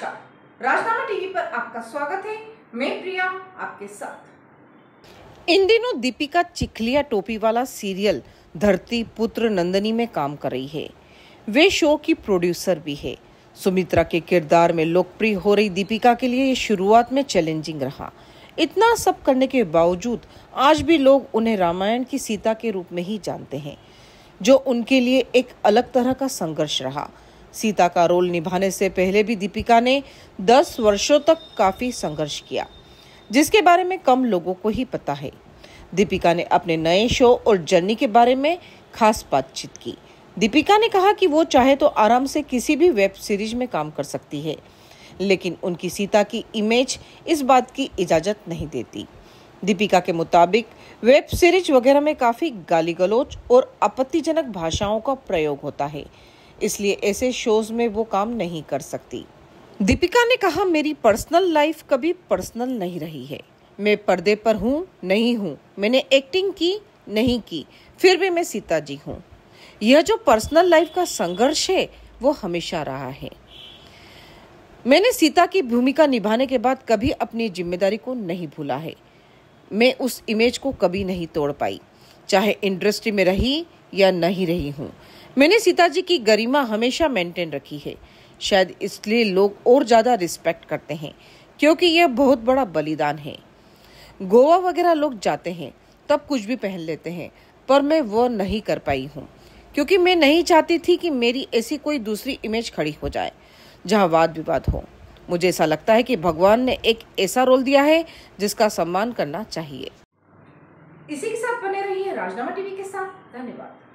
नमस्कार राजनामा टीवी पर आपका स्वागत है मैं प्रिया आपके साथ इन दिनों दीपिका चिखलिया टोपी वाला सीरियल धरती पुत्र नंदनी में काम कर रही है वे शो की प्रोड्यूसर भी है सुमित्रा के किरदार में लोकप्रिय हो रही दीपिका के लिए ये शुरुआत में चैलेंजिंग रहा इतना सब करने के बावजूद आज भी लोग उन्हें रामायण की सीता के रूप में ही जानते हैं जो उनके लिए एक अलग तरह का संघर्ष रहा सीता का रोल निभाने से पहले भी दीपिका ने 10 वर्षों तक काफ़ी संघर्ष किया जिसके बारे में कम लोगों को ही पता है दीपिका ने अपने नए शो और जर्नी के बारे में खास बातचीत की दीपिका ने कहा कि वो चाहे तो आराम से किसी भी वेब सीरीज में काम कर सकती है लेकिन उनकी सीता की इमेज इस बात की इजाज़त नहीं देती दीपिका के मुताबिक वेब सीरीज वगैरह में काफ़ी गाली गलोच और आपत्तिजनक भाषाओं का प्रयोग होता है इसलिए ऐसे शोज में वो काम नहीं कर सकती दीपिका ने कहा मेरी पर्सनल लाइफ कभी पर्सनल नहीं रही है मैं पर्दे पर हूँ नहीं हूँ मैंने एक्टिंग की नहीं की फिर भी मैं सीता जी हूँ यह जो पर्सनल लाइफ का संघर्ष है वो हमेशा रहा है मैंने सीता की भूमिका निभाने के बाद कभी अपनी जिम्मेदारी को नहीं भूला है मैं उस इमेज को कभी नहीं तोड़ पाई चाहे इंडस्ट्री में रही या नहीं रही हूँ मैंने सीता जी की गरिमा हमेशा मेंटेन रखी है शायद इसलिए लोग और ज़्यादा रिस्पेक्ट करते हैं क्योंकि यह बहुत बड़ा बलिदान है गोवा वगैरह लोग जाते हैं तब कुछ भी पहन लेते हैं पर मैं वो नहीं कर पाई हूँ क्योंकि मैं नहीं चाहती थी कि मेरी ऐसी कोई दूसरी इमेज खड़ी हो जाए जहाँ वाद विवाद हो मुझे ऐसा लगता है कि भगवान ने एक ऐसा रोल दिया है जिसका सम्मान करना चाहिए इसी के साथ बने रहिए राजनामा टीवी के साथ धन्यवाद